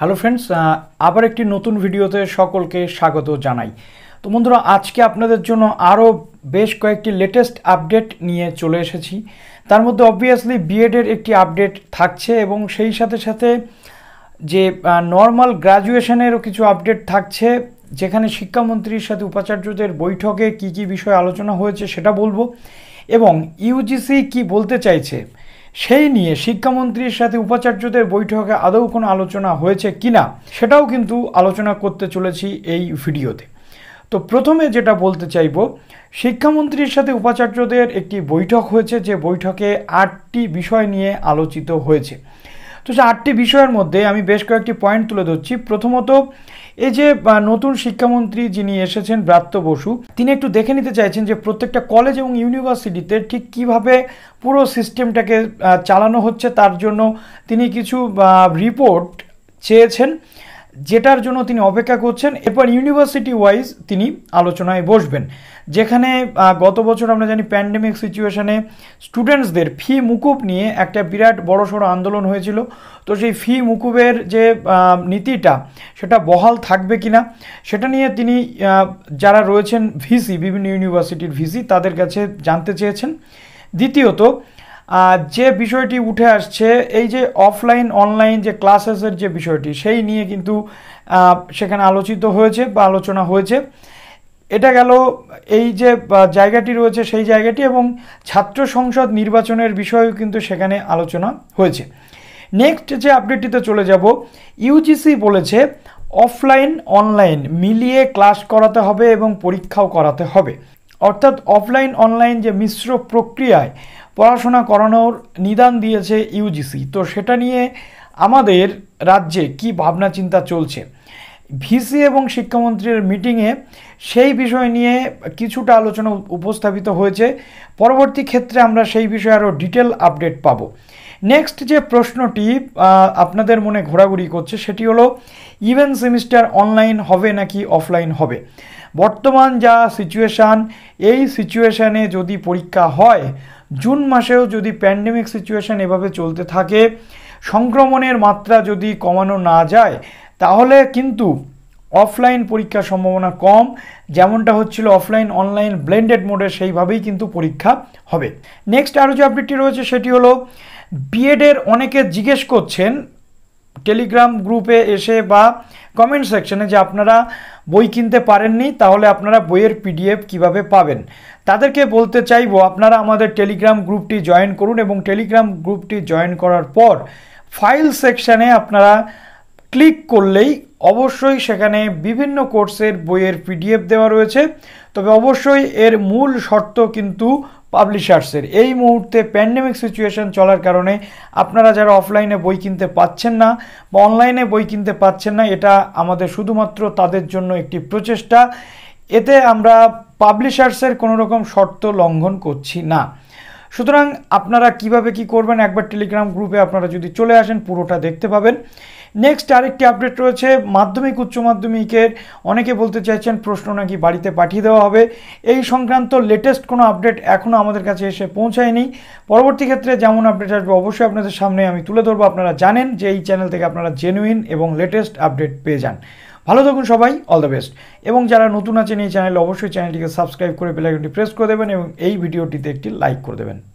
hello friends আবার একটি নতুন ভিডিওতে সকলকে স্বাগত জানাই তো বন্ধুরা আজকে আপনাদের জন্য আরও বেশ কয়েকটি লেটেস্ট আপডেট নিয়ে চলে এসেছি তার মধ্যে অবভিয়াসলি বিএডের একটি আপডেট থাকছে এবং সেই সাথে সাথে যে নর্মাল গ্রাজুয়েশনেরও কিছু আপডেট থাকছে যেখানে শিক্ষামন্ত্রীর সাথে উপাচার্যদের বৈঠকে কি কি বিষয়ে আলোচনা হয়েছে সেটা বলবো এবং ইউজিসি কি বলতে চাইছে সেই নিয়ে শিক্ষামন্ত্রীর সাথে উপাচার্যদের বৈঠকে আদৌ কোনো আলোচনা হয়েছে কিনা সেটাও কিন্তু আলোচনা করতে চলেছি এই ভিডিওতে তো প্রথমে যেটা বলতে চাইব শিক্ষামন্ত্রীর সাথে উপাচার্যদের একটি বৈঠক হয়েছে যে বৈঠকে আটটি বিষয় নিয়ে আলোচিত হয়েছে তো সে আটটি বিষয়ের মধ্যে আমি বেশ কয়েকটি পয়েন্ট তুলে ধরছি প্রথমত এই যে নতুন শিক্ষামন্ত্রী যিনি এসেছেন ব্রাত্য বসু তিনি একটু দেখে নিতে চাইছেন যে প্রত্যেকটা কলেজ এবং ইউনিভার্সিটিতে ঠিক কিভাবে পুরো সিস্টেমটাকে চালানো হচ্ছে তার জন্য তিনি কিছু রিপোর্ট চেয়েছেন যেটার জন্য তিনি অপেক্ষা করছেন এরপর ইউনিভার্সিটি ওয়াইজ তিনি আলোচনায় বসবেন যেখানে গত বছর আমরা জানি প্যান্ডেমিক সিচুয়েশানে স্টুডেন্টসদের ফি মুকুব নিয়ে একটা বিরাট বড়সড় আন্দোলন হয়েছিল তো সেই ফি মুকুবের যে নীতিটা সেটা বহাল থাকবে কি না সেটা নিয়ে তিনি যারা রয়েছেন ভিসি বিভিন্ন ইউনিভার্সিটির ভিসি তাদের কাছে জানতে চেয়েছেন দ্বিতীয়ত যে বিষয়টি উঠে আসছে এই যে অফলাইন অনলাইন যে ক্লাসেসের যে বিষয়টি সেই নিয়ে কিন্তু সেখানে আলোচিত হয়েছে বা আলোচনা হয়েছে এটা গেল এই যে জায়গাটি রয়েছে সেই জায়গাটি এবং ছাত্র সংসদ নির্বাচনের বিষয়েও কিন্তু সেখানে আলোচনা হয়েছে নেক্সট যে আপডেটটিতে চলে যাব ইউজিসি বলেছে অফলাইন অনলাইন মিলিয়ে ক্লাস করাতে হবে এবং পরীক্ষাও করাতে হবে অর্থাৎ অফলাইন অনলাইন যে মিশ্র প্রক্রিয়ায় পড়াশোনা করানোর নিদান দিয়েছে ইউজিসি তো সেটা নিয়ে আমাদের রাজ্যে কি ভাবনা চিন্তা চলছে ভিসি এবং শিক্ষামন্ত্রীর মিটিংয়ে সেই বিষয় নিয়ে কিছুটা আলোচনা উপস্থাপিত হয়েছে পরবর্তী ক্ষেত্রে আমরা সেই বিষয়ে আরও ডিটেল আপডেট পাব নেক্সট যে প্রশ্নটি আপনাদের মনে ঘোরাঘুরি করছে সেটি হলো ইভেন সেমিস্টার অনলাইন হবে নাকি অফলাইন হবে বর্তমান যা সিচুয়েশান এই সিচুয়েশানে যদি পরীক্ষা হয় জুন মাসেও যদি প্যান্ডেমিক সিচুয়েশান এভাবে চলতে থাকে সংক্রমণের মাত্রা যদি কমানো না যায় তাহলে কিন্তু অফলাইন পরীক্ষার সম্ভাবনা কম যেমনটা হচ্ছিল অফলাইন অনলাইন ব্লেন্ডেড মোডে সেইভাবেই কিন্তু পরীক্ষা হবে নেক্সট আরও যে আপডেটটি রয়েছে সেটি হলো বিএডের অনেকে জিজ্ঞেস করছেন টেলিগ্রাম গ্রুপে এসে বা কমেন্ট সেকশনে যে আপনারা বই কিনতে পারেননি তাহলে আপনারা বইয়ের পিডিএফ কিভাবে পাবেন তাদেরকে বলতে চাইবো আপনারা আমাদের টেলিগ্রাম গ্রুপটি জয়েন করুন এবং টেলিগ্রাম গ্রুপটি জয়েন করার পর ফাইল সেকশানে আপনারা ক্লিক করলেই অবশ্যই সেখানে বিভিন্ন কোর্সের বইয়ের পিডিএফ দেওয়া রয়েছে তবে অবশ্যই এর মূল শর্ত কিন্তু পাবলিশার্সের এই মুহূর্তে প্যান্ডেমিক সিচুয়েশন চলার কারণে আপনারা যারা অফলাইনে বই কিনতে পাচ্ছেন না বা অনলাইনে বই কিনতে পাচ্ছেন না এটা আমাদের শুধুমাত্র তাদের জন্য একটি প্রচেষ্টা এতে আমরা পাবলিশার্সের কোনো রকম শর্ত লঙ্ঘন করছি না সুতরাং আপনারা কিভাবে কি করবেন একবার টেলিগ্রাম গ্রুপে আপনারা যদি চলে আসেন পুরোটা দেখতে পাবেন নেক্সট আরেকটি আপডেট রয়েছে মাধ্যমিক উচ্চ মাধ্যমিকের অনেকে বলতে চাইছেন প্রশ্ন নাকি বাড়িতে পাঠিয়ে দেওয়া হবে এই সংক্রান্ত লেটেস্ট কোনো আপডেট এখনও আমাদের কাছে এসে পৌঁছায়নি পরবর্তী ক্ষেত্রে যেমন আপডেট আসবে অবশ্যই আপনাদের সামনে আমি তুলে ধরবো আপনারা জানেন যে এই চ্যানেল থেকে আপনারা জেনুইন এবং লেটেস্ট আপডেট পেয়ে যান ভালো থাকুন সবাই অল দ্য বেস্ট এবং যারা নতুন আছেন এই চ্যানেলে অবশ্যই চ্যানেলটিকে সাবস্ক্রাইব করে বেলাইকনটি প্রেস করে দেবেন এবং এই ভিডিওটিতে একটি লাইক করে দেবেন